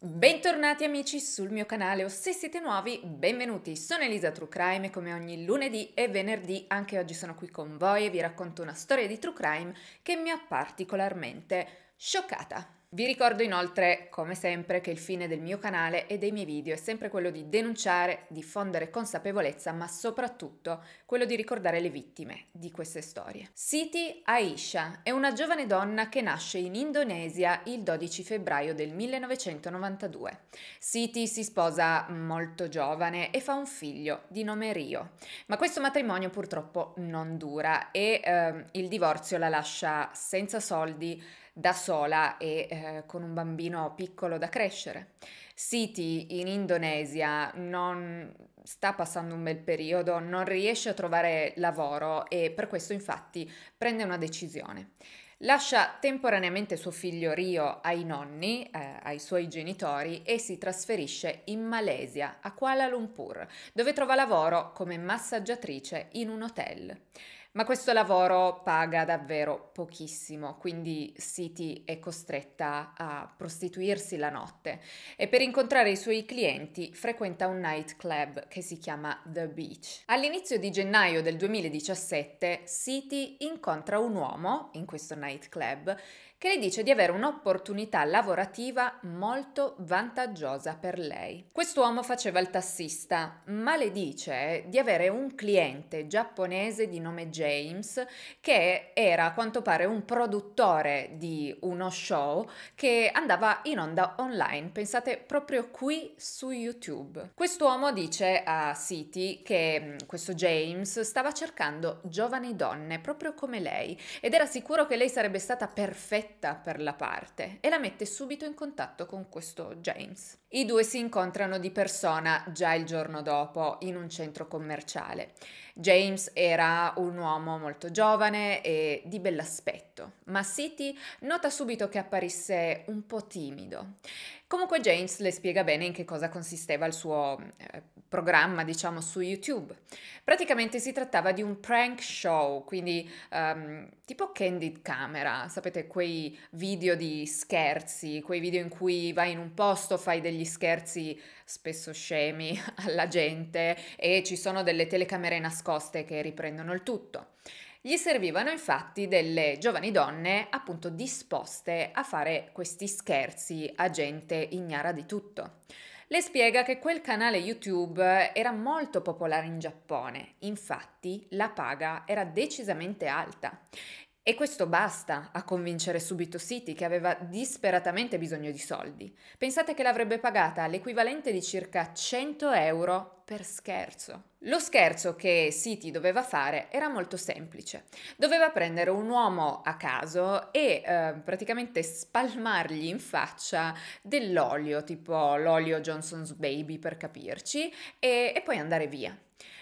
Bentornati amici sul mio canale o se siete nuovi benvenuti, sono Elisa True Crime e come ogni lunedì e venerdì anche oggi sono qui con voi e vi racconto una storia di True Crime che mi ha particolarmente scioccata. Vi ricordo inoltre, come sempre, che il fine del mio canale e dei miei video è sempre quello di denunciare, diffondere consapevolezza, ma soprattutto quello di ricordare le vittime di queste storie. Siti Aisha è una giovane donna che nasce in Indonesia il 12 febbraio del 1992. Siti si sposa molto giovane e fa un figlio di nome Rio, ma questo matrimonio purtroppo non dura e eh, il divorzio la lascia senza soldi, da sola e eh, con un bambino piccolo da crescere. Siti in Indonesia non sta passando un bel periodo, non riesce a trovare lavoro e per questo infatti prende una decisione. Lascia temporaneamente suo figlio Rio ai nonni, eh, ai suoi genitori e si trasferisce in Malesia, a Kuala Lumpur, dove trova lavoro come massaggiatrice in un hotel. Ma questo lavoro paga davvero pochissimo, quindi City è costretta a prostituirsi la notte e per incontrare i suoi clienti frequenta un nightclub che si chiama The Beach. All'inizio di gennaio del 2017 City incontra un uomo in questo nightclub che le dice di avere un'opportunità lavorativa molto vantaggiosa per lei. Quest'uomo faceva il tassista, ma le dice eh, di avere un cliente giapponese di nome James che era a quanto pare un produttore di uno show che andava in onda online, pensate proprio qui su YouTube. Quest'uomo dice a City che mm, questo James stava cercando giovani donne proprio come lei ed era sicuro che lei sarebbe stata perfetta fretta per la parte e la mette subito in contatto con questo James. I due si incontrano di persona già il giorno dopo in un centro commerciale. James era un uomo molto giovane e di bell'aspetto, ma City nota subito che apparisse un po' timido. Comunque James le spiega bene in che cosa consisteva il suo eh, programma, diciamo, su YouTube. Praticamente si trattava di un prank show, quindi um, tipo candid camera, sapete quei video di scherzi, quei video in cui vai in un posto, fai degli degli scherzi spesso scemi alla gente e ci sono delle telecamere nascoste che riprendono il tutto. Gli servivano infatti delle giovani donne appunto disposte a fare questi scherzi a gente ignara di tutto. Le spiega che quel canale YouTube era molto popolare in Giappone, infatti la paga era decisamente alta e questo basta a convincere subito City che aveva disperatamente bisogno di soldi. Pensate che l'avrebbe pagata l'equivalente di circa 100 euro per scherzo. Lo scherzo che City doveva fare era molto semplice. Doveva prendere un uomo a caso e eh, praticamente spalmargli in faccia dell'olio, tipo l'olio Johnson's Baby per capirci, e, e poi andare via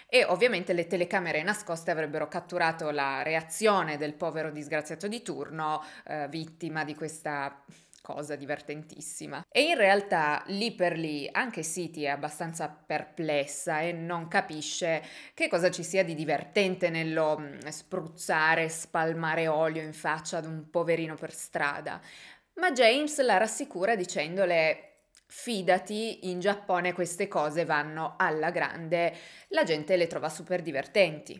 e ovviamente le telecamere nascoste avrebbero catturato la reazione del povero disgraziato di turno, eh, vittima di questa cosa divertentissima. E in realtà lì per lì anche City è abbastanza perplessa e non capisce che cosa ci sia di divertente nello mm, spruzzare, spalmare olio in faccia ad un poverino per strada. Ma James la rassicura dicendole Fidati, in Giappone queste cose vanno alla grande, la gente le trova super divertenti.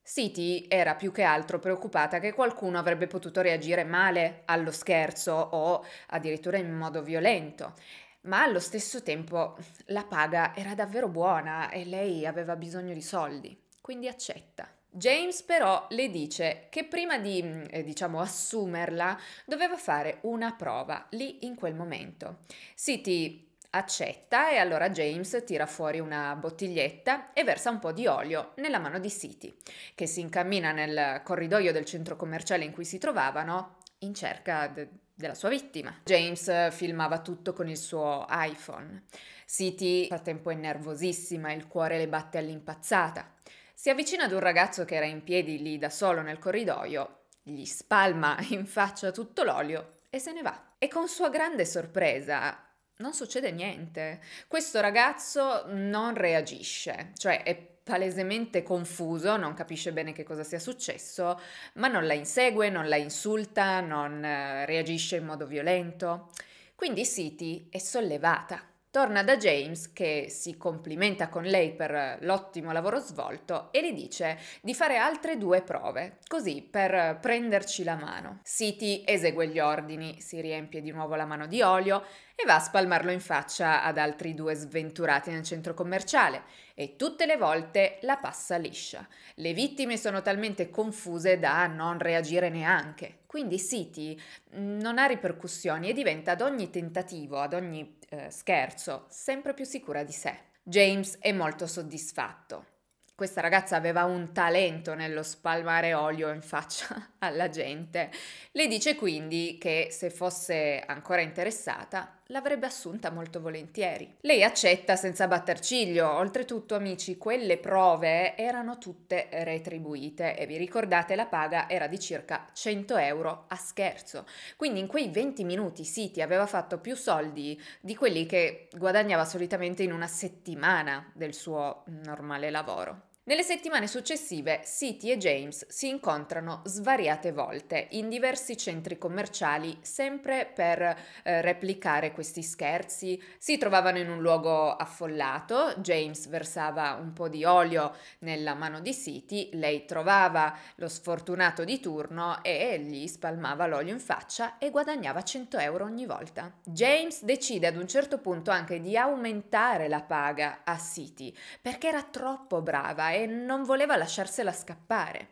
Siti era più che altro preoccupata che qualcuno avrebbe potuto reagire male allo scherzo o addirittura in modo violento, ma allo stesso tempo la paga era davvero buona e lei aveva bisogno di soldi, quindi accetta. James però le dice che prima di, mm, eh, diciamo, assumerla doveva fare una prova lì in quel momento. City accetta e allora James tira fuori una bottiglietta e versa un po' di olio nella mano di City, che si incammina nel corridoio del centro commerciale in cui si trovavano in cerca de- della sua vittima. James filmava tutto con il suo iPhone. City, frattempo, è nervosissima, il cuore le batte all'impazzata. Si avvicina ad un ragazzo che era in piedi lì da solo nel corridoio, gli spalma in faccia tutto l'olio e se ne va. E con sua grande sorpresa non succede niente. Questo ragazzo non reagisce, cioè è palesemente confuso, non capisce bene che cosa sia successo, ma non la insegue, non la insulta, non eh, reagisce in modo violento. Quindi Siti è sollevata Torna da James, che si complimenta con lei per l'ottimo lavoro svolto, e le dice di fare altre due prove, così per prenderci la mano. Siti esegue gli ordini, si riempie di nuovo la mano di olio e va a spalmarlo in faccia ad altri due sventurati nel centro commerciale e tutte le volte la passa liscia. Le vittime sono talmente confuse da non reagire neanche. Quindi City non ha ripercussioni e diventa ad ogni tentativo, ad ogni eh, scherzo, sempre più sicura di sé. James è molto soddisfatto. Questa ragazza aveva un talento nello spalmare olio in faccia alla gente. Le dice quindi che se fosse ancora interessata l'avrebbe assunta molto volentieri. Lei accetta senza batter ciglio, oltretutto amici quelle prove erano tutte retribuite e vi ricordate la paga era di circa 100 euro a scherzo, quindi in quei 20 minuti Siti aveva fatto più soldi di quelli che guadagnava solitamente in una settimana del suo mm, normale lavoro. Nelle settimane successive City e James si incontrano svariate volte in diversi centri commerciali sempre per eh, replicare questi scherzi. Si trovavano in un luogo affollato, James versava un po' di olio nella mano di City, lei trovava lo sfortunato di turno e gli spalmava l'olio in faccia e guadagnava 100 euro ogni volta. James decide ad un certo punto anche di aumentare la paga a City perché era troppo brava E e non voleva lasciarsela scappare.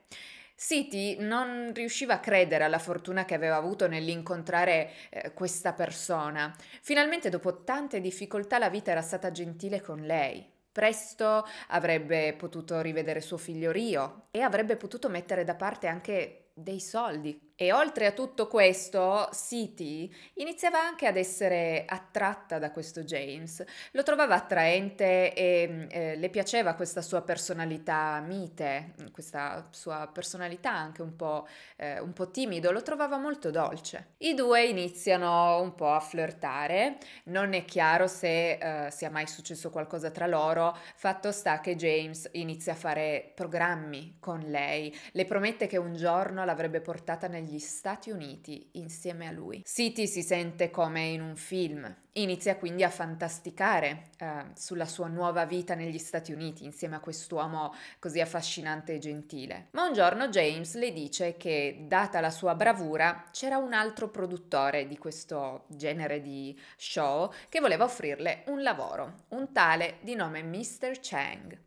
Siti non riusciva a credere alla fortuna che aveva avuto nell'incontrare eh, questa persona. Finalmente, dopo tante difficoltà, la vita era stata gentile con lei. Presto avrebbe potuto rivedere suo figlio Rio e avrebbe potuto mettere da parte anche dei soldi e oltre a tutto questo, City iniziava anche ad essere attratta da questo James. Lo trovava attraente e mm, eh, le piaceva questa sua personalità mite, mm, questa sua personalità anche un po', eh, un po' timido, lo trovava molto dolce. I due iniziano un po' a flirtare, non è chiaro se eh, sia mai successo qualcosa tra loro, fatto sta che James inizia a fare programmi con lei, le promette che un giorno l'avrebbe portata nel agli Stati Uniti insieme a lui. City si sente come in un film, inizia quindi a fantasticare eh, sulla sua nuova vita negli Stati Uniti insieme a quest'uomo così affascinante e gentile. Ma un giorno James le dice che, data la sua bravura, c'era un altro produttore di questo genere di show che voleva offrirle un lavoro, un tale di nome Mr. Chang.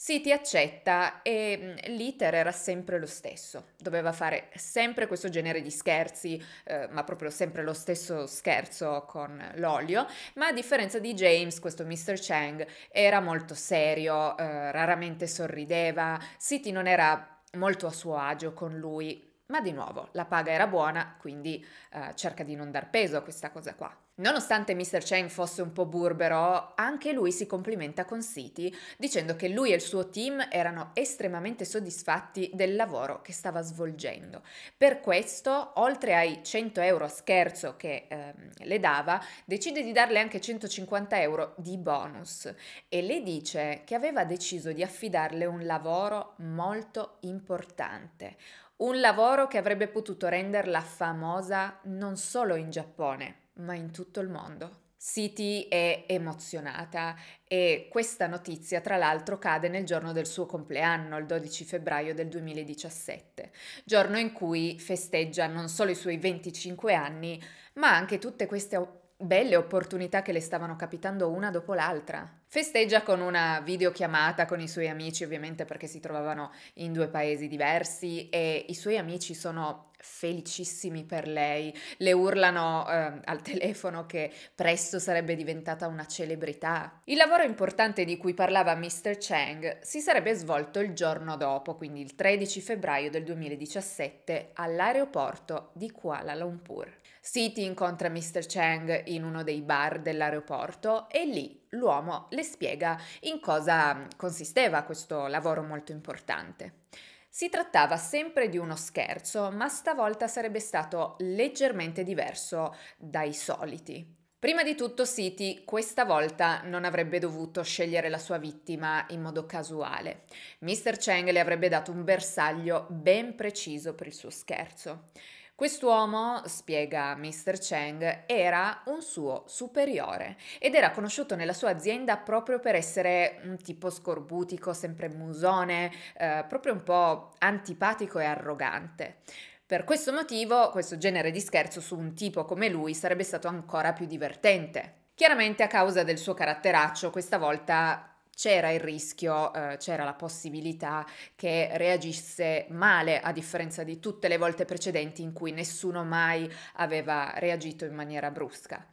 Sì, ti accetta e mhmm, l'iter era sempre lo stesso. Doveva fare sempre questo genere di scherzi, eh, ma proprio sempre lo stesso scherzo con l'olio, ma a differenza di James, questo Mr. Chang era molto serio, eh, raramente sorrideva, Siti non era molto a suo agio con lui, ma di nuovo, la paga era buona, quindi eh, cerca di non dar peso a questa cosa qua. Nonostante Mr. Chang fosse un po' burbero, anche lui si complimenta con City dicendo che lui e il suo team erano estremamente soddisfatti del lavoro che stava svolgendo. Per questo, oltre ai 100 euro a scherzo che eh, le dava, decide di darle anche 150 euro di bonus e le dice che aveva deciso di affidarle un lavoro molto importante, un lavoro che avrebbe potuto renderla famosa non solo in Giappone, ma in tutto il mondo. City è emozionata e questa notizia tra l'altro cade nel giorno del suo compleanno, il 12 febbraio del 2017, giorno in cui festeggia non solo i suoi 25 anni, ma anche tutte queste Belle opportunità che le stavano capitando una dopo l'altra. Festeggia con una videochiamata con i suoi amici, ovviamente perché si trovavano in due paesi diversi e i suoi amici sono felicissimi per lei, le urlano eh, al telefono che presto sarebbe diventata una celebrità. Il lavoro importante di cui parlava Mr. Chang si sarebbe svolto il giorno dopo, quindi il 13 febbraio del 2017, all'aeroporto di Kuala Lumpur. Siti incontra Mr. Chang in uno dei bar dell'aeroporto e lì l'uomo le spiega in cosa consisteva questo lavoro molto importante. Si trattava sempre di uno scherzo, ma stavolta sarebbe stato leggermente diverso dai soliti. Prima di tutto Siti questa volta non avrebbe dovuto scegliere la sua vittima in modo casuale. Mr. Chang le avrebbe dato un bersaglio ben preciso per il suo scherzo. Quest'uomo, spiega Mr. Cheng, era un suo superiore ed era conosciuto nella sua azienda proprio per essere un tipo scorbutico, sempre musone, eh, proprio un po' antipatico e arrogante. Per questo motivo, questo genere di scherzo su un tipo come lui sarebbe stato ancora più divertente. Chiaramente a causa del suo caratteraccio, questa volta c'era il rischio, eh, c'era la possibilità che reagisse male a differenza di tutte le volte precedenti in cui nessuno mai aveva reagito in maniera brusca.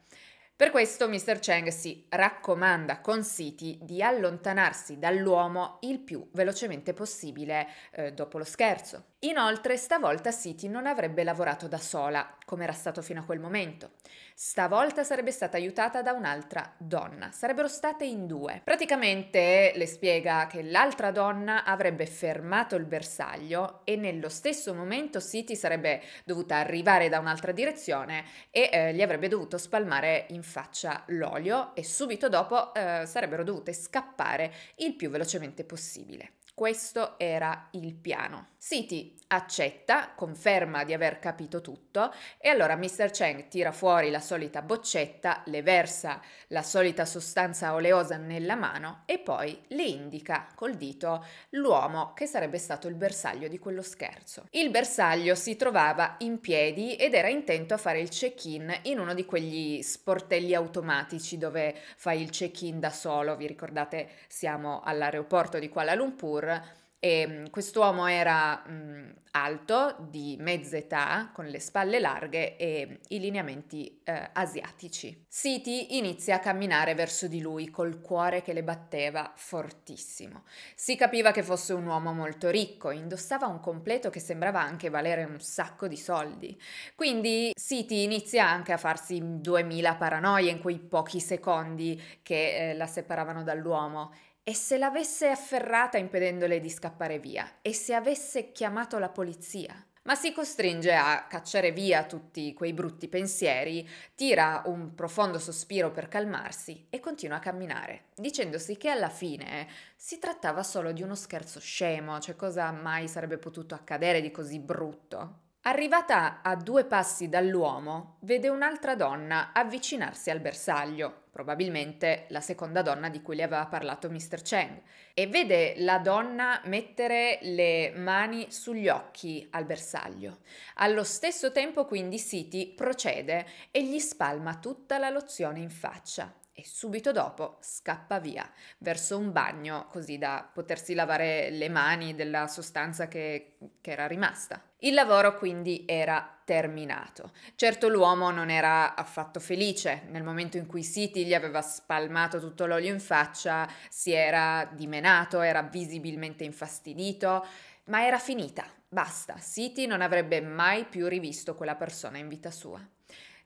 Per questo Mr. Cheng si raccomanda con City di allontanarsi dall'uomo il più velocemente possibile eh, dopo lo scherzo. Inoltre, stavolta City non avrebbe lavorato da sola, come era stato fino a quel momento. Stavolta sarebbe stata aiutata da un'altra donna, sarebbero state in due. Praticamente le spiega che l'altra donna avrebbe fermato il bersaglio e nello stesso momento City sarebbe dovuta arrivare da un'altra direzione e eh, gli avrebbe dovuto spalmare in faccia l'olio e subito dopo eh, sarebbero dovute scappare il più velocemente possibile. Questo era il piano. City accetta, conferma di aver capito tutto e allora Mr. Cheng tira fuori la solita boccetta, le versa la solita sostanza oleosa nella mano e poi le indica col dito l'uomo che sarebbe stato il bersaglio di quello scherzo. Il bersaglio si trovava in piedi ed era intento a fare il check-in in uno di quegli sportelli automatici dove fai il check-in da solo, vi ricordate siamo all'aeroporto di Kuala Lumpur tour. E ehm, quest'uomo era mh, alto, di mezza età, con le spalle larghe e i lineamenti eh, asiatici. Siti inizia a camminare verso di lui col cuore che le batteva fortissimo. Si capiva che fosse un uomo molto ricco, indossava un completo che sembrava anche valere un sacco di soldi. Quindi Siti inizia anche a farsi duemila paranoie in quei pochi secondi che eh, la separavano dall'uomo e se l'avesse afferrata impedendole di scappare via? E se avesse chiamato la polizia? Ma si costringe a cacciare via tutti quei brutti pensieri, tira un profondo sospiro per calmarsi e continua a camminare, dicendosi che alla fine si trattava solo di uno scherzo scemo, cioè cosa mai sarebbe potuto accadere di così brutto. Arrivata a due passi dall'uomo, vede un'altra donna avvicinarsi al bersaglio, probabilmente la seconda donna di cui le aveva parlato Mr. Cheng, e vede la donna mettere le mani sugli occhi al bersaglio. Allo stesso tempo quindi Siti procede e gli spalma tutta la lozione in faccia e subito dopo scappa via verso un bagno così da potersi lavare le mani della sostanza che, che era rimasta. Il lavoro quindi era terminato. Certo l'uomo non era affatto felice, nel momento in cui Siti gli aveva spalmato tutto l'olio in faccia, si era dimenato, era visibilmente infastidito, ma era finita, basta, Siti non avrebbe mai più rivisto quella persona in vita sua.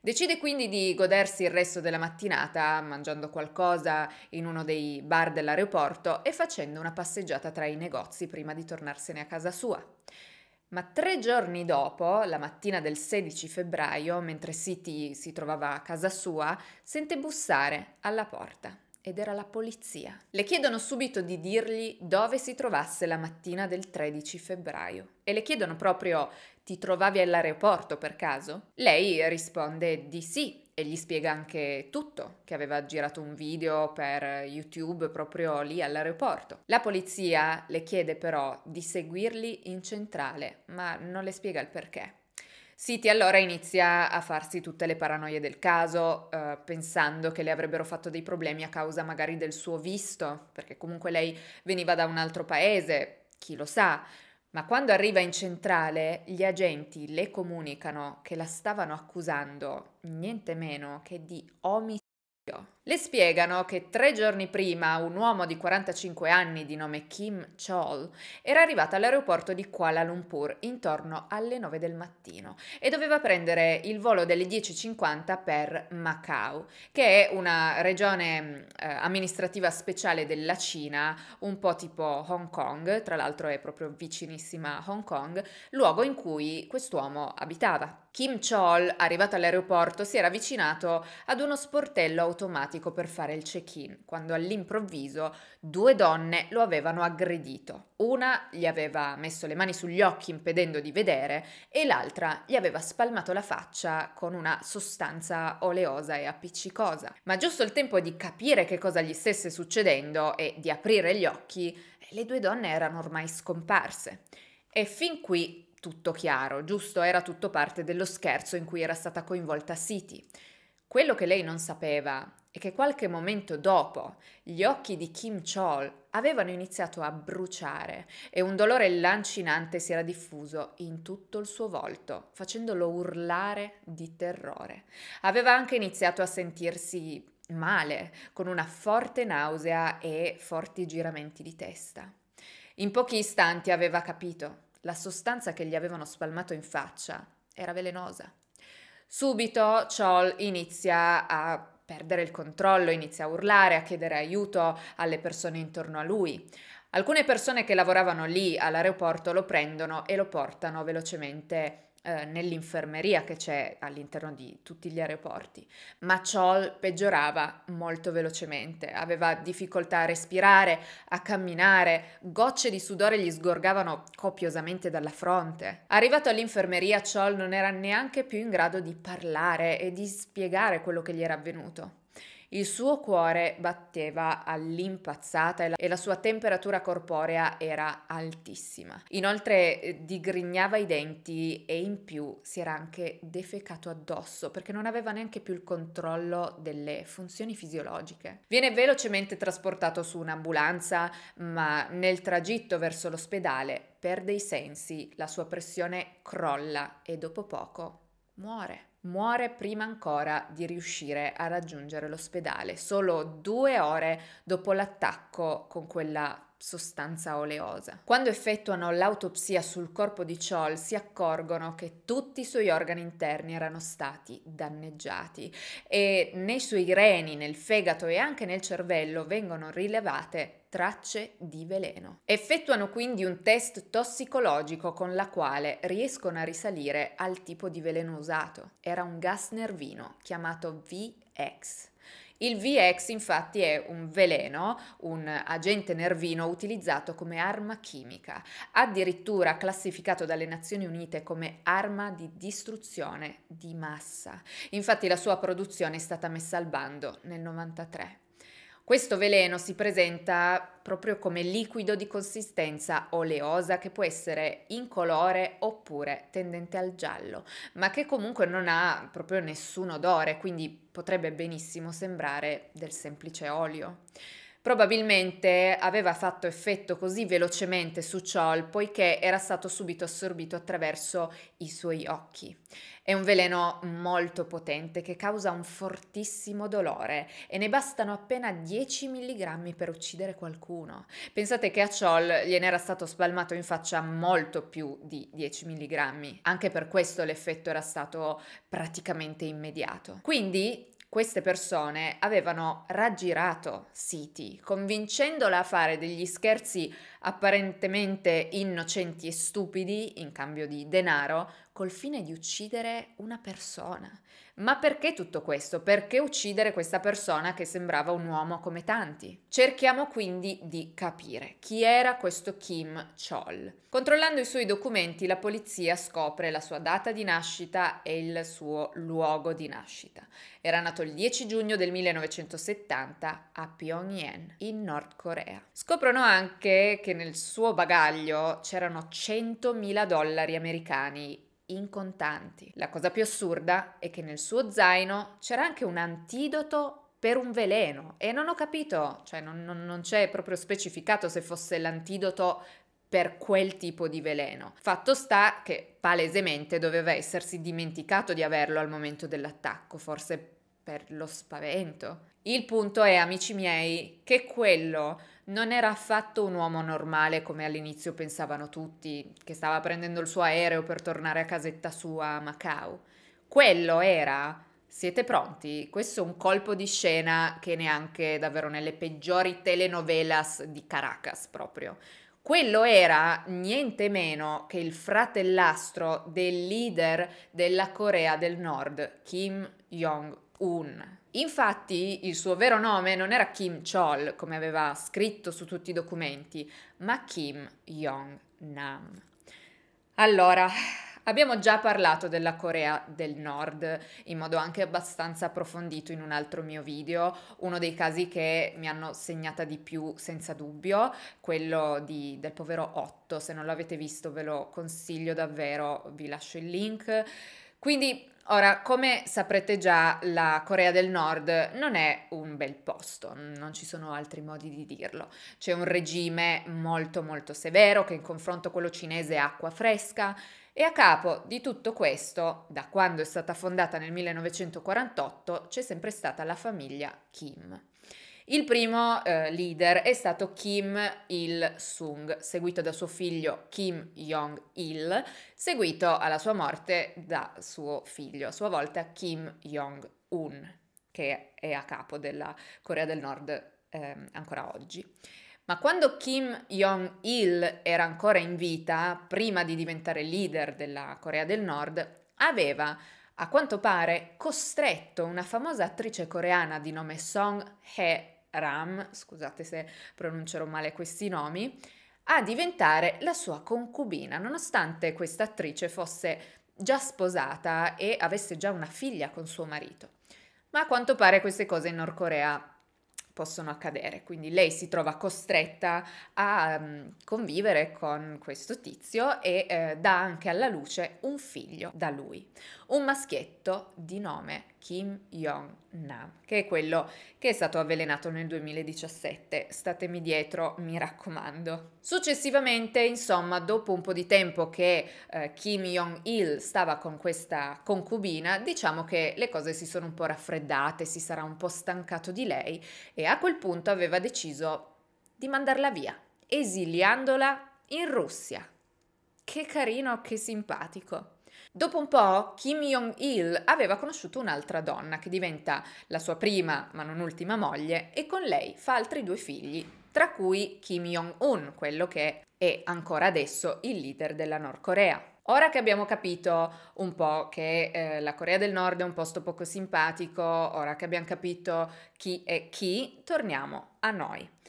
Decide quindi di godersi il resto della mattinata mangiando qualcosa in uno dei bar dell'aeroporto e facendo una passeggiata tra i negozi prima di tornarsene a casa sua. Ma tre giorni dopo, la mattina del 16 febbraio, mentre City si trovava a casa sua, sente bussare alla porta ed era la polizia. Le chiedono subito di dirgli dove si trovasse la mattina del 13 febbraio e le chiedono proprio ti trovavi all'aeroporto per caso? Lei risponde di sì e gli spiega anche tutto, che aveva girato un video per YouTube proprio lì all'aeroporto. La polizia le chiede però di seguirli in centrale, ma non le spiega il perché. Siti allora inizia a farsi tutte le paranoie del caso, eh, pensando che le avrebbero fatto dei problemi a causa magari del suo visto, perché comunque lei veniva da un altro paese, chi lo sa. Ma quando arriva in centrale, gli agenti le comunicano che la stavano accusando niente meno che di omicidio le spiegano che tre giorni prima un uomo di 45 anni di nome Kim Chol era arrivato all'aeroporto di Kuala Lumpur intorno alle 9 del mattino e doveva prendere il volo delle 10.50 per Macau, che è una regione mm, eh, amministrativa speciale della Cina, un po' tipo Hong Kong, tra l'altro è proprio vicinissima a Hong Kong, luogo in cui quest'uomo abitava. Kim Chol, arrivato all'aeroporto, si era avvicinato ad uno sportello automatico per fare il check-in, quando all'improvviso due donne lo avevano aggredito. Una gli aveva messo le mani sugli occhi impedendo di vedere e l'altra gli aveva spalmato la faccia con una sostanza oleosa e appiccicosa. Ma giusto il tempo di capire che cosa gli stesse succedendo e di aprire gli occhi, le due donne erano ormai scomparse. E fin qui tutto chiaro, giusto? Era tutto parte dello scherzo in cui era stata coinvolta City. Quello che lei non sapeva è che qualche momento dopo gli occhi di Kim Chol avevano iniziato a bruciare e un dolore lancinante si era diffuso in tutto il suo volto, facendolo urlare di terrore. Aveva anche iniziato a sentirsi male, con una forte nausea e forti giramenti di testa. In pochi istanti aveva capito, la sostanza che gli avevano spalmato in faccia era velenosa. Subito Chol inizia a perdere il controllo, inizia a urlare, a chiedere aiuto alle persone intorno a lui. Alcune persone che lavoravano lì all'aeroporto lo prendono e lo portano velocemente eh, nell'infermeria che c'è all'interno di tutti gli aeroporti, ma Chol peggiorava molto velocemente, aveva difficoltà a respirare, a camminare, gocce di sudore gli sgorgavano copiosamente dalla fronte. Arrivato all'infermeria Chol non era neanche più in grado di parlare e di spiegare quello che gli era avvenuto. Il suo cuore batteva all'impazzata e la sua temperatura corporea era altissima. Inoltre eh, digrignava i denti e in più si era anche defecato addosso perché non aveva neanche più il controllo delle funzioni fisiologiche. Viene velocemente trasportato su un'ambulanza, ma nel tragitto verso l'ospedale perde i sensi, la sua pressione crolla e dopo poco muore muore prima ancora di riuscire a raggiungere l'ospedale, solo due ore dopo l'attacco con quella sostanza oleosa. Quando effettuano l'autopsia sul corpo di Chol si accorgono che tutti i suoi organi interni erano stati danneggiati e nei suoi reni, nel fegato e anche nel cervello vengono rilevate tracce di veleno. Effettuano quindi un test tossicologico con la quale riescono a risalire al tipo di veleno usato. Era un gas nervino chiamato VX. Il VX infatti è un veleno, un agente nervino utilizzato come arma chimica, addirittura classificato dalle Nazioni Unite come arma di distruzione di massa. Infatti la sua produzione è stata messa al bando nel 1993. Questo veleno si presenta proprio come liquido di consistenza oleosa che può essere incolore oppure tendente al giallo, ma che comunque non ha proprio nessun odore, quindi potrebbe benissimo sembrare del semplice olio. Probabilmente aveva fatto effetto così velocemente su Chol poiché era stato subito assorbito attraverso i suoi occhi. È un veleno molto potente che causa un fortissimo dolore e ne bastano appena 10 mg per uccidere qualcuno. Pensate che a Chol gliene era stato spalmato in faccia molto più di 10 mg, anche per questo l'effetto era stato praticamente immediato. Quindi queste persone avevano raggirato Siti, convincendola a fare degli scherzi apparentemente innocenti e stupidi in cambio di denaro, col fine di uccidere una persona. Ma perché tutto questo? Perché uccidere questa persona che sembrava un uomo come tanti? Cerchiamo quindi di capire chi era questo Kim Chol. Controllando i suoi documenti, la polizia scopre la sua data di nascita e il suo luogo di nascita. Era nato il 10 giugno del 1970 a Pyongyang, in Nord Corea. Scoprono anche che nel suo bagaglio c'erano 100.000 dollari americani in contanti. La cosa più assurda è che nel suo zaino c'era anche un antidoto per un veleno e non ho capito, cioè non, non, non c'è proprio specificato se fosse l'antidoto per quel tipo di veleno. Fatto sta che palesemente doveva essersi dimenticato di averlo al momento dell'attacco, forse per lo spavento. Il punto è, amici miei, che quello non era affatto un uomo normale come all'inizio pensavano tutti, che stava prendendo il suo aereo per tornare a casetta sua a Macau. Quello era siete pronti? Questo è un colpo di scena che neanche davvero nelle peggiori telenovelas di Caracas proprio. Quello era niente meno che il fratellastro del leader della Corea del Nord, Kim Jong-un. Un. Infatti il suo vero nome non era Kim Chol, come aveva scritto su tutti i documenti, ma Kim Jong-nam. Allora, abbiamo già parlato della Corea del Nord in modo anche abbastanza approfondito in un altro mio video, uno dei casi che mi hanno segnata di più senza dubbio, quello di, del povero Otto, se non l'avete visto ve lo consiglio davvero, vi lascio il link. Quindi Ora, come saprete già, la Corea del Nord non è un bel posto, non ci sono altri modi di dirlo. C'è un regime molto molto severo che in confronto a quello cinese è acqua fresca e a capo di tutto questo, da quando è stata fondata nel 1948, c'è sempre stata la famiglia Kim. Il primo eh, leader è stato Kim Il-sung, seguito da suo figlio Kim Jong-il, seguito alla sua morte da suo figlio, a sua volta Kim Jong-un, che è a capo della Corea del Nord eh, ancora oggi. Ma quando Kim Jong-il era ancora in vita, prima di diventare leader della Corea del Nord, aveva a quanto pare costretto una famosa attrice coreana di nome Song Hye Ram, scusate se pronuncerò male questi nomi, a diventare la sua concubina, nonostante questa attrice fosse già sposata e avesse già una figlia con suo marito. Ma a quanto pare queste cose in Nord Corea possono accadere. Quindi lei si trova costretta a um, convivere con questo tizio e eh, dà anche alla luce un figlio da lui, un maschietto di nome Kim Jong-nam, che è quello che è stato avvelenato nel 2017. Statemi dietro, mi raccomando. Successivamente, insomma, dopo un po' di tempo che eh, Kim Jong-il stava con questa concubina, diciamo che le cose si sono un po' raffreddate, si sarà un po' stancato di lei e a quel punto aveva deciso di mandarla via, esiliandola in Russia. Che carino, che simpatico. Dopo un po' Kim Jong-il aveva conosciuto un'altra donna che diventa la sua prima ma non ultima moglie e con lei fa altri due figli, tra cui Kim Jong-un, quello che è ancora adesso il leader della Nord Corea. Ora che abbiamo capito un po' che eh, la Corea del Nord è un posto poco simpatico, ora che abbiamo capito chi è chi, torniamo a noi.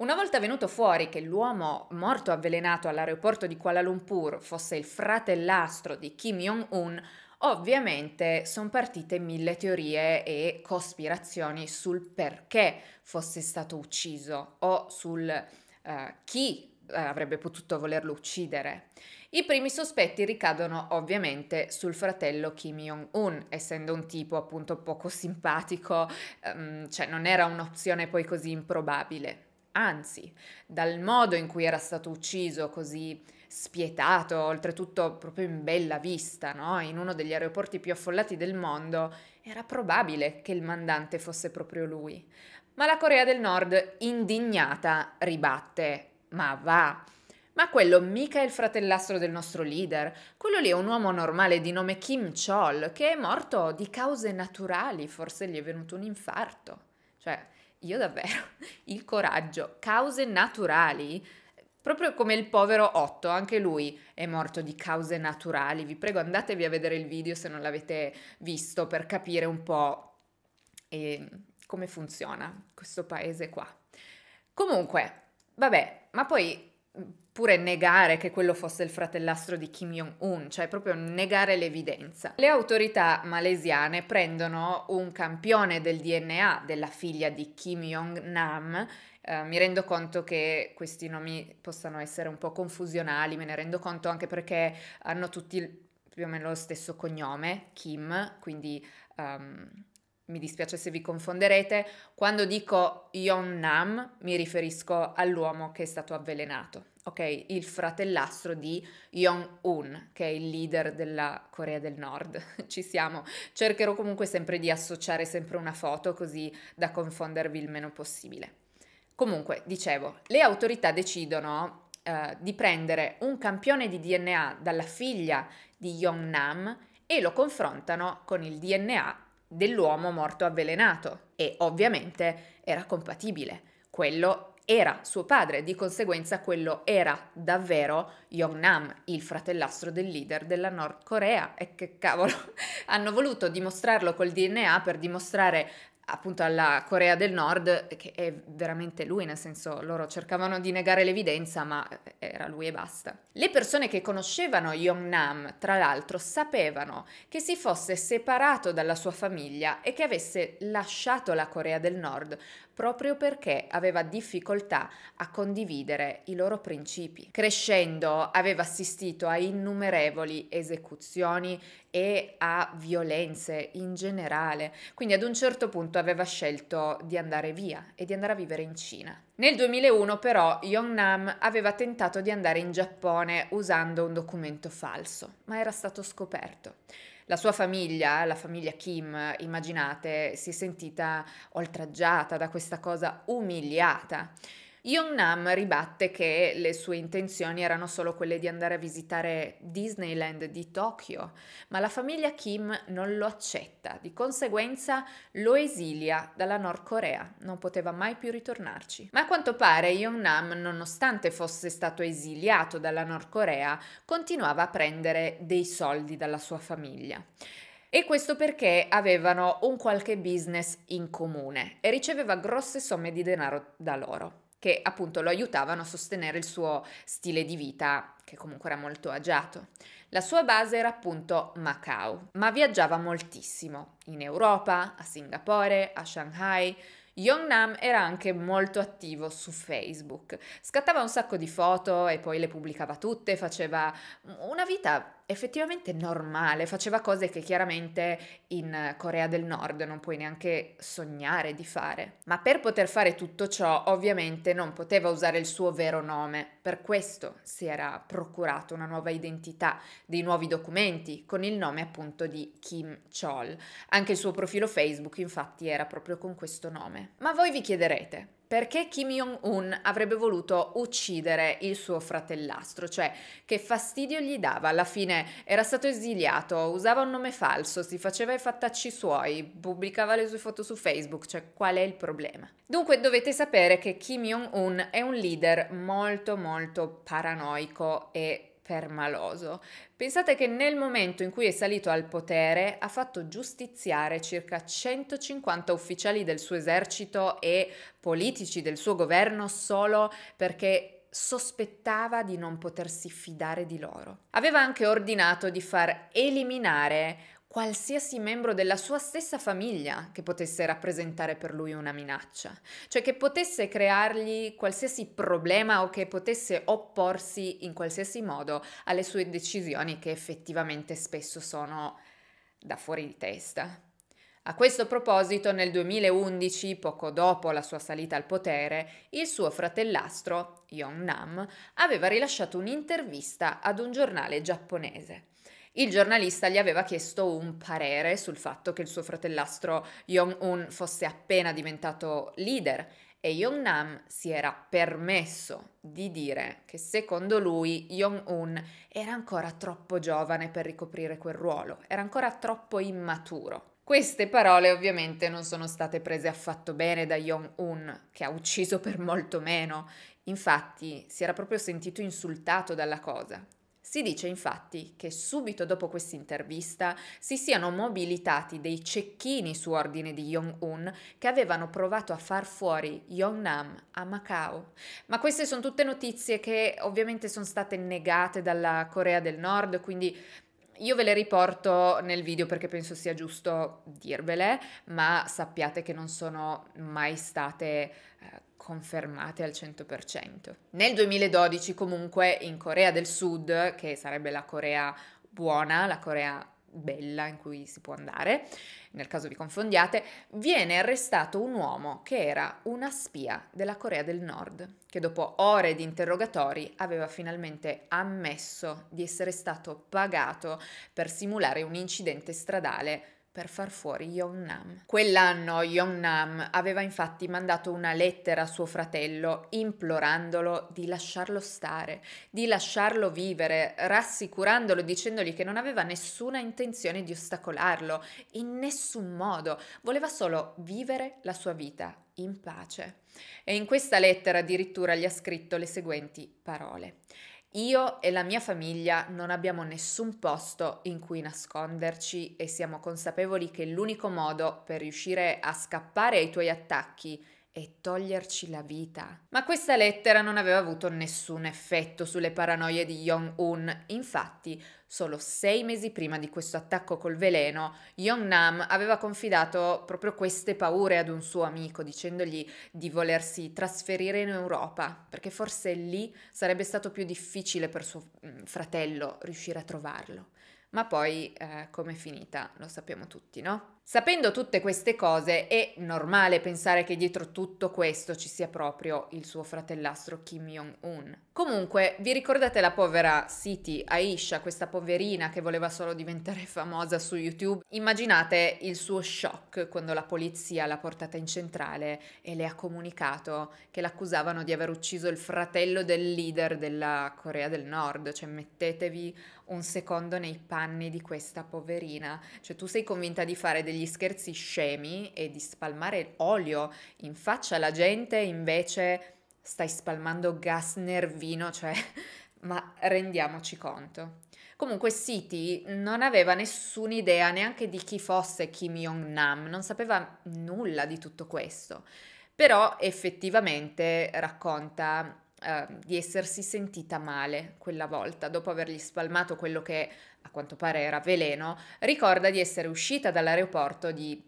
Una volta venuto fuori che l'uomo morto avvelenato all'aeroporto di Kuala Lumpur fosse il fratellastro di Kim Jong-un, ovviamente sono partite mille teorie e cospirazioni sul perché fosse stato ucciso o sul eh, chi eh, avrebbe potuto volerlo uccidere. I primi sospetti ricadono ovviamente sul fratello Kim Jong-un, essendo un tipo appunto poco simpatico, ehm, cioè non era un'opzione poi così improbabile anzi, dal modo in cui era stato ucciso così spietato, oltretutto proprio in bella vista, no? in uno degli aeroporti più affollati del mondo, era probabile che il mandante fosse proprio lui. Ma la Corea del Nord, indignata, ribatte, ma va. Ma quello mica è il fratellastro del nostro leader, quello lì è un uomo normale di nome Kim Chol che è morto di cause naturali, forse gli è venuto un infarto. Cioè, io davvero, il coraggio, cause naturali, proprio come il povero Otto, anche lui è morto di cause naturali. Vi prego andatevi a vedere il video se non l'avete visto per capire un po' eh, come funziona questo paese qua. Comunque, vabbè, ma poi pure negare che quello fosse il fratellastro di Kim Jong-un, cioè proprio negare l'evidenza. Le autorità malesiane prendono un campione del DNA della figlia di Kim Jong-nam Uh, mi rendo conto che questi nomi possano essere un po' confusionali, me ne rendo conto anche perché hanno tutti più o meno lo stesso cognome, Kim, quindi um, mi dispiace se vi confonderete. Quando dico Yonnam mi riferisco all'uomo che è stato avvelenato, ok, il fratellastro di yong un che è il leader della Corea del Nord. Ci siamo. Cercherò comunque sempre di associare sempre una foto così da confondervi il meno possibile. Comunque, dicevo, le autorità decidono eh, di prendere un campione di DNA dalla figlia di Yong-nam e lo confrontano con il DNA dell'uomo morto avvelenato e ovviamente era compatibile. Quello era suo padre, di conseguenza quello era davvero Yongnam, il fratellastro del leader della Nord Corea. E che cavolo, hanno voluto dimostrarlo col DNA per dimostrare appunto alla Corea del Nord che è veramente lui, nel senso loro cercavano di negare l'evidenza, ma eh, era lui e basta. Le persone che conoscevano Yongnam, tra l'altro, sapevano che si fosse separato dalla sua famiglia e che avesse lasciato la Corea del Nord, proprio perché aveva difficoltà a condividere i loro principi. Crescendo aveva assistito a innumerevoli esecuzioni e a violenze in generale, quindi ad un certo punto aveva scelto di andare via e di andare a vivere in Cina. Nel 2001 però Yong Nam aveva tentato di andare in Giappone usando un documento falso, ma era stato scoperto. La sua famiglia, la famiglia Kim, immaginate, si è sentita oltraggiata da questa cosa, umiliata. Yeongnam ribatte che le sue intenzioni erano solo quelle di andare a visitare Disneyland di Tokyo, ma la famiglia Kim non lo accetta, di conseguenza lo esilia dalla Nord Corea, non poteva mai più ritornarci. Ma a quanto pare Yeongnam, nonostante fosse stato esiliato dalla Nord Corea, continuava a prendere dei soldi dalla sua famiglia. E questo perché avevano un qualche business in comune e riceveva grosse somme di denaro da loro che appunto lo aiutavano a sostenere il suo stile di vita, che comunque era molto agiato. La sua base era appunto Macao, ma viaggiava moltissimo, in Europa, a Singapore, a Shanghai. Yongnam era anche molto attivo su Facebook, scattava un sacco di foto e poi le pubblicava tutte, faceva una vita effettivamente normale, faceva cose che chiaramente in Corea del Nord non puoi neanche sognare di fare. Ma per poter fare tutto ciò ovviamente non poteva usare il suo vero nome, per questo si era procurato una nuova identità, dei nuovi documenti con il nome appunto di Kim Chol. Anche il suo profilo Facebook infatti era proprio con questo nome. Ma voi vi chiederete, perché Kim Jong-un avrebbe voluto uccidere il suo fratellastro? Cioè, che fastidio gli dava? Alla fine era stato esiliato, usava un nome falso, si faceva i fattacci suoi, pubblicava le sue foto su Facebook, cioè qual è il problema? Dunque dovete sapere che Kim Jong-un è un leader molto molto paranoico e permaloso. Pensate che nel momento in cui è salito al potere ha fatto giustiziare circa 150 ufficiali del suo esercito e politici del suo governo solo perché sospettava di non potersi fidare di loro. Aveva anche ordinato di far eliminare qualsiasi membro della sua stessa famiglia che potesse rappresentare per lui una minaccia, cioè che potesse creargli qualsiasi problema o che potesse opporsi in qualsiasi modo alle sue decisioni che effettivamente spesso sono da fuori di testa. A questo proposito, nel 2011, poco dopo la sua salita al potere, il suo fratellastro, Yong Nam, aveva rilasciato un'intervista ad un giornale giapponese il giornalista gli aveva chiesto un parere sul fatto che il suo fratellastro yong un fosse appena diventato leader e Yong-nam si era permesso di dire che secondo lui Yong-un era ancora troppo giovane per ricoprire quel ruolo, era ancora troppo immaturo. Queste parole ovviamente non sono state prese affatto bene da Yong-un, che ha ucciso per molto meno. Infatti si era proprio sentito insultato dalla cosa si dice infatti che subito dopo quest'intervista si siano mobilitati dei cecchini su ordine di yong un che avevano provato a far fuori Yong-nam a Macao. Ma queste sono tutte notizie che ovviamente sono state negate dalla Corea del Nord, quindi io ve le riporto nel video perché penso sia giusto dirvele, ma sappiate che non sono mai state eh, confermate al 100%. Nel 2012 comunque in Corea del Sud, che sarebbe la Corea buona, la Corea bella in cui si può andare, nel caso vi confondiate, viene arrestato un uomo che era una spia della Corea del Nord, che dopo ore di interrogatori aveva finalmente ammesso di essere stato pagato per simulare un incidente stradale per far fuori Yongnam. Quell'anno Yongnam aveva infatti mandato una lettera a suo fratello implorandolo di lasciarlo stare, di lasciarlo vivere, rassicurandolo dicendogli che non aveva nessuna intenzione di ostacolarlo, in nessun modo, voleva solo vivere la sua vita in pace. E in questa lettera addirittura gli ha scritto le seguenti parole. Io e la mia famiglia non abbiamo nessun posto in cui nasconderci e siamo consapevoli che l'unico modo per riuscire a scappare ai tuoi attacchi e toglierci la vita. Ma questa lettera non aveva avuto nessun effetto sulle paranoie di yong un Infatti, solo sei mesi prima di questo attacco col veleno, yong nam aveva confidato proprio queste paure ad un suo amico, dicendogli di volersi trasferire in Europa, perché forse lì sarebbe stato più difficile per suo mm, fratello riuscire a trovarlo. Ma poi, eh, come è finita, lo sappiamo tutti, no? Sapendo tutte queste cose, è normale pensare che dietro tutto questo ci sia proprio il suo fratellastro Kim Jong-un. Comunque, vi ricordate la povera Siti Aisha, questa poverina che voleva solo diventare famosa su YouTube? Immaginate il suo shock quando la polizia l'ha portata in centrale e le ha comunicato che l'accusavano di aver ucciso il fratello del leader della Corea del Nord. Cioè, mettetevi un secondo nei panni di questa poverina. Cioè, tu sei convinta di fare degli scherzi scemi e di spalmare olio in faccia alla gente, invece stai spalmando gas nervino, cioè, ma rendiamoci conto. Comunque Siti non aveva nessuna idea neanche di chi fosse Kim Jong-nam, non sapeva nulla di tutto questo, però effettivamente racconta Uh, di essersi sentita male quella volta dopo avergli spalmato quello che a quanto pare era veleno, ricorda di essere uscita dall'aeroporto di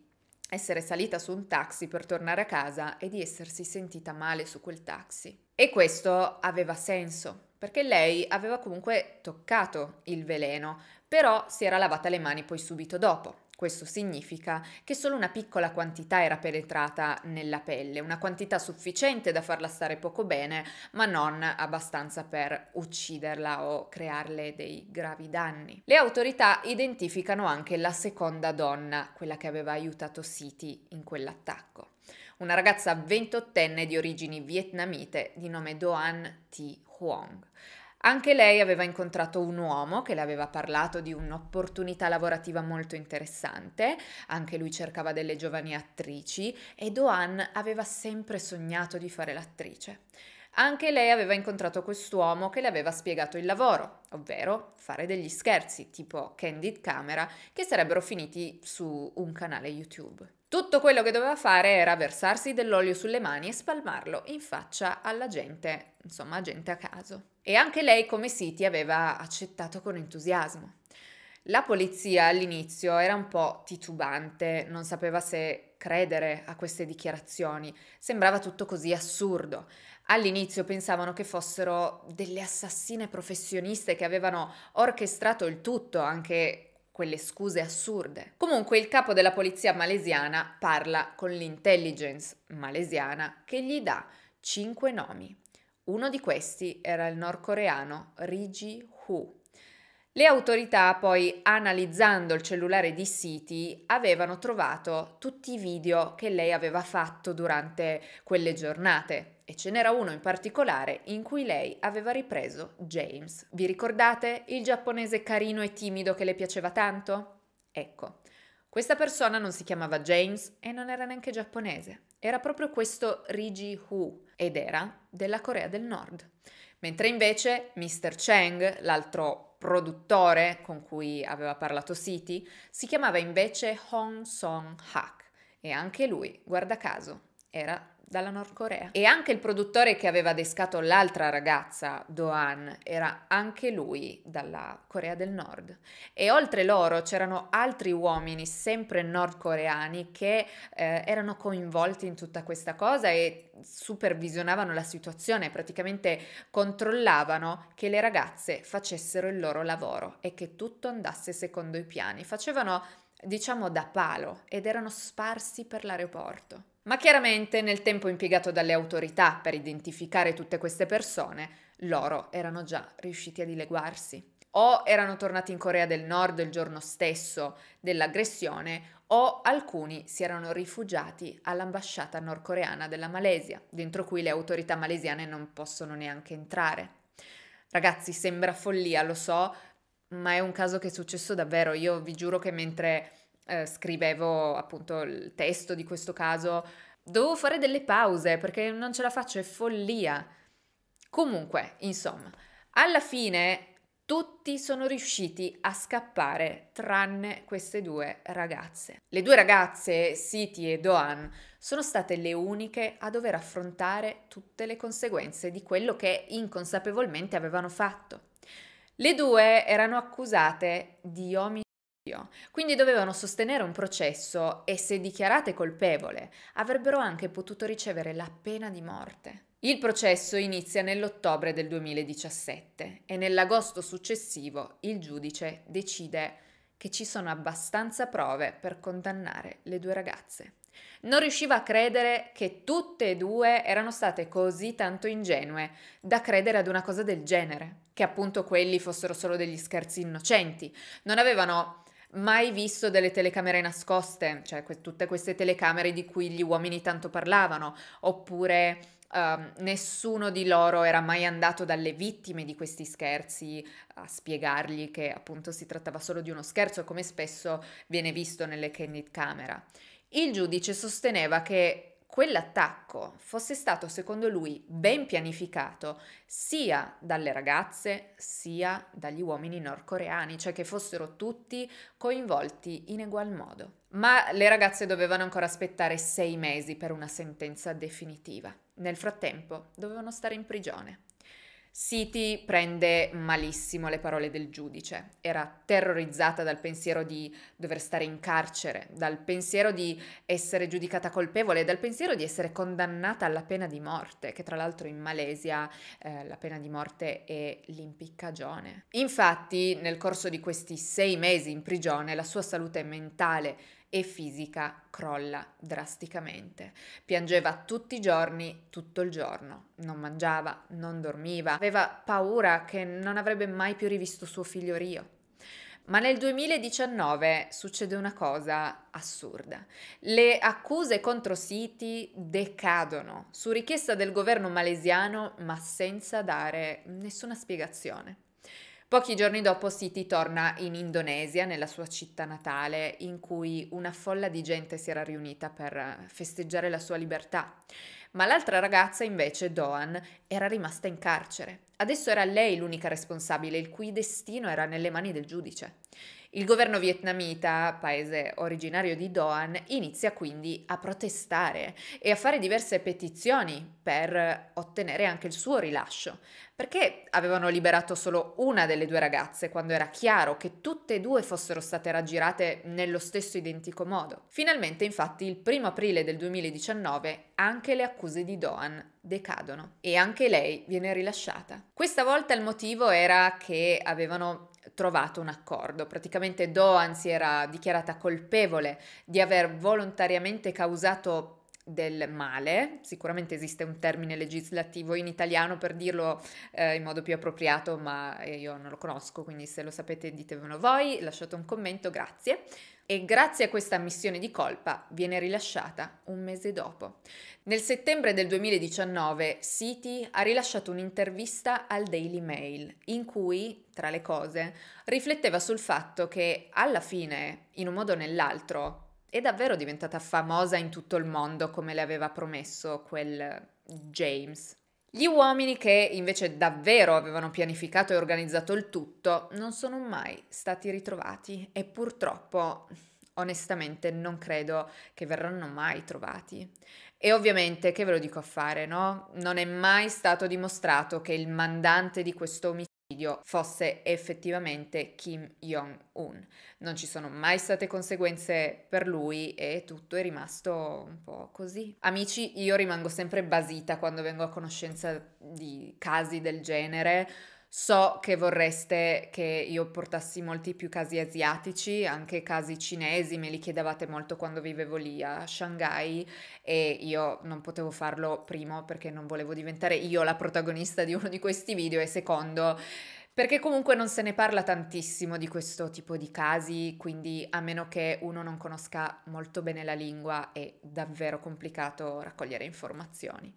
essere salita su un taxi per tornare a casa e di essersi sentita male su quel taxi. E questo aveva senso, perché lei aveva comunque toccato il veleno, però si era lavata le mani poi subito dopo. Questo significa che solo una piccola quantità era penetrata nella pelle, una quantità sufficiente da farla stare poco bene, ma non abbastanza per ucciderla o crearle dei gravi danni. Le autorità identificano anche la seconda donna, quella che aveva aiutato Siti in quell'attacco. Una ragazza ventottenne di origini vietnamite di nome Doan T. Huong. Anche lei aveva incontrato un uomo che le aveva parlato di un'opportunità lavorativa molto interessante, anche lui cercava delle giovani attrici e Doan aveva sempre sognato di fare l'attrice. Anche lei aveva incontrato quest'uomo che le aveva spiegato il lavoro, ovvero fare degli scherzi tipo candid camera che sarebbero finiti su un canale YouTube. Tutto quello che doveva fare era versarsi dell'olio sulle mani e spalmarlo in faccia alla gente, insomma gente a caso. E anche lei come Siti aveva accettato con entusiasmo. La polizia all'inizio era un po' titubante, non sapeva se credere a queste dichiarazioni, sembrava tutto così assurdo. All'inizio pensavano che fossero delle assassine professioniste che avevano orchestrato il tutto, anche quelle scuse assurde. Comunque il capo della polizia malesiana parla con l'intelligence malesiana che gli dà cinque nomi. Uno di questi era il nordcoreano Rigi Hu. Le autorità poi, analizzando il cellulare di Siti, avevano trovato tutti i video che lei aveva fatto durante quelle giornate e ce n'era uno in particolare in cui lei aveva ripreso James. Vi ricordate il giapponese carino e timido che le piaceva tanto? Ecco, questa persona non si chiamava James e non era neanche giapponese, era proprio questo Riji Hu ed era della Corea del Nord. Mentre invece Mr. Chang, l'altro produttore con cui aveva parlato City, si chiamava invece Hong Song Hak e anche lui, guarda caso, era dalla Nord Corea. E anche il produttore che aveva adescato l'altra ragazza, Doan, era anche lui dalla Corea del Nord. E oltre loro c'erano altri uomini, sempre nordcoreani, che eh, erano coinvolti in tutta questa cosa e supervisionavano la situazione, praticamente controllavano che le ragazze facessero il loro lavoro e che tutto andasse secondo i piani. Facevano diciamo da palo ed erano sparsi per l'aeroporto. Ma chiaramente nel tempo impiegato dalle autorità per identificare tutte queste persone, loro erano già riusciti a dileguarsi. O erano tornati in Corea del Nord il giorno stesso dell'aggressione, o alcuni si erano rifugiati all'ambasciata nordcoreana della Malesia, dentro cui le autorità malesiane non possono neanche entrare. Ragazzi, sembra follia, lo so, ma è un caso che è successo davvero. Io vi giuro che mentre eh, scrivevo appunto il testo di questo caso, dovevo fare delle pause perché non ce la faccio, è follia. Comunque, insomma, alla fine tutti sono riusciti a scappare tranne queste due ragazze. Le due ragazze, Siti e Doan, sono state le uniche a dover affrontare tutte le conseguenze di quello che inconsapevolmente avevano fatto. Le due erano accusate di omicidio doppio. Quindi dovevano sostenere un processo e se dichiarate colpevole avrebbero anche potuto ricevere la pena di morte. Il processo inizia nell'ottobre del 2017 e nell'agosto successivo il giudice decide che ci sono abbastanza prove per condannare le due ragazze. Non riusciva a credere che tutte e due erano state così tanto ingenue da credere ad una cosa del genere, che appunto quelli fossero solo degli scherzi innocenti. Non avevano mai visto delle telecamere nascoste, cioè que- tutte queste telecamere di cui gli uomini tanto parlavano, oppure Uh, nessuno di loro era mai andato dalle vittime di questi scherzi a spiegargli che appunto si trattava solo di uno scherzo, come spesso viene visto nelle candid camera. Il giudice sosteneva che quell'attacco fosse stato secondo lui ben pianificato sia dalle ragazze sia dagli uomini nordcoreani, cioè che fossero tutti coinvolti in egual modo. Ma le ragazze dovevano ancora aspettare sei mesi per una sentenza definitiva. Nel frattempo dovevano stare in prigione. City prende malissimo le parole del giudice, era terrorizzata dal pensiero di dover stare in carcere, dal pensiero di essere giudicata colpevole, dal pensiero di essere condannata alla pena di morte, che tra l'altro in Malesia eh, la pena di morte è l'impiccagione. Infatti nel corso di questi sei mesi in prigione la sua salute mentale e fisica crolla drasticamente. Piangeva tutti i giorni, tutto il giorno, non mangiava, non dormiva, aveva paura che non avrebbe mai più rivisto suo figlio Rio. Ma nel 2019 succede una cosa assurda. Le accuse contro Siti decadono su richiesta del governo malesiano, ma senza dare nessuna spiegazione. Pochi giorni dopo Siti torna in Indonesia, nella sua città natale, in cui una folla di gente si era riunita per festeggiare la sua libertà. Ma l'altra ragazza, invece, Doan, era rimasta in carcere. Adesso era lei l'unica responsabile, il cui destino era nelle mani del giudice. Il governo vietnamita, paese originario di Doan, inizia quindi a protestare e a fare diverse petizioni per ottenere anche il suo rilascio, perché avevano liberato solo una delle due ragazze quando era chiaro che tutte e due fossero state raggirate nello stesso identico modo. Finalmente, infatti, il primo aprile del 2019 anche le accuse di Doan decadono e anche lei viene rilasciata. Questa volta il motivo era che avevano trovato un accordo. Praticamente Doan si era dichiarata colpevole di aver volontariamente causato del male, sicuramente esiste un termine legislativo in italiano per dirlo eh, in modo più appropriato, ma eh, io non lo conosco, quindi se lo sapete ditemelo voi, lasciate un commento, grazie. E grazie a questa ammissione di colpa viene rilasciata un mese dopo. Nel settembre del 2019 City ha rilasciato un'intervista al Daily Mail in cui, tra le cose, rifletteva sul fatto che alla fine, in un modo o nell'altro, è davvero diventata famosa in tutto il mondo come le aveva promesso quel eh, James. Gli uomini che invece davvero avevano pianificato e organizzato il tutto non sono mai stati ritrovati e purtroppo onestamente non credo che verranno mai trovati. E ovviamente che ve lo dico a fare, no? Non è mai stato dimostrato che il mandante di questo omicidio video fosse effettivamente Kim Jong-un. Non ci sono mai state conseguenze per lui e tutto è rimasto un po' così. Amici, io rimango sempre basita quando vengo a conoscenza di casi del genere So che vorreste che io portassi molti più casi asiatici, anche casi cinesi, me li chiedevate molto quando vivevo lì a Shanghai e io non potevo farlo primo perché non volevo diventare io la protagonista di uno di questi video e secondo perché comunque non se ne parla tantissimo di questo tipo di casi, quindi a meno che uno non conosca molto bene la lingua è davvero complicato raccogliere informazioni.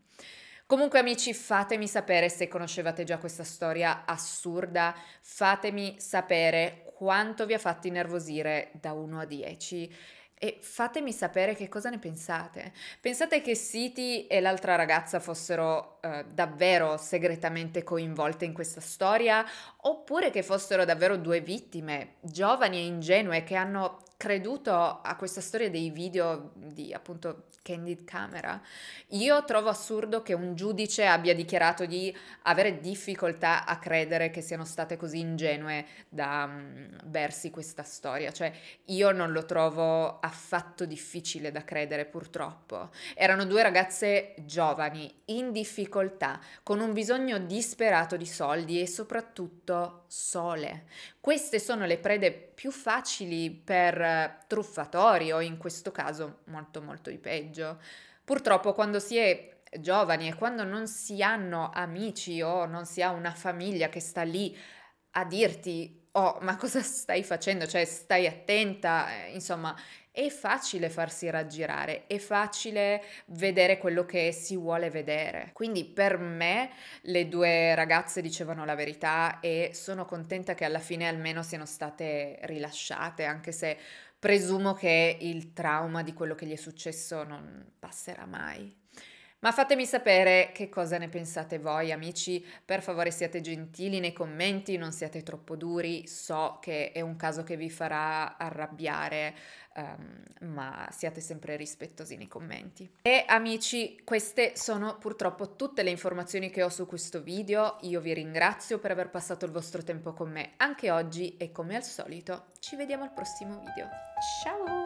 Comunque amici, fatemi sapere se conoscevate già questa storia assurda, fatemi sapere quanto vi ha fatto innervosire da 1 a 10 e fatemi sapere che cosa ne pensate. Pensate che Siti e l'altra ragazza fossero eh, davvero segretamente coinvolte in questa storia oppure che fossero davvero due vittime giovani e ingenue che hanno creduto a questa storia dei video di appunto candid camera. Io trovo assurdo che un giudice abbia dichiarato di avere difficoltà a credere che siano state così ingenue da um, versi questa storia, cioè io non lo trovo affatto difficile da credere purtroppo. Erano due ragazze giovani in difficoltà difficoltà, con un bisogno disperato di soldi e soprattutto sole. Queste sono le prede più facili per eh, truffatori o in questo caso molto molto di peggio. Purtroppo quando si è giovani e quando non si hanno amici o non si ha una famiglia che sta lì a dirti oh ma cosa stai facendo, cioè stai attenta, eh, insomma è facile farsi raggirare, è facile vedere quello che si vuole vedere. Quindi per me le due ragazze dicevano la verità e sono contenta che alla fine almeno siano state rilasciate, anche se presumo che il trauma di quello che gli è successo non passerà mai. Ma fatemi sapere che cosa ne pensate voi, amici. Per favore siate gentili nei commenti, non siate troppo duri. So che è un caso che vi farà arrabbiare, um, ma siate sempre rispettosi nei commenti. E amici, queste sono purtroppo tutte le informazioni che ho su questo video. Io vi ringrazio per aver passato il vostro tempo con me anche oggi e come al solito ci vediamo al prossimo video. Ciao!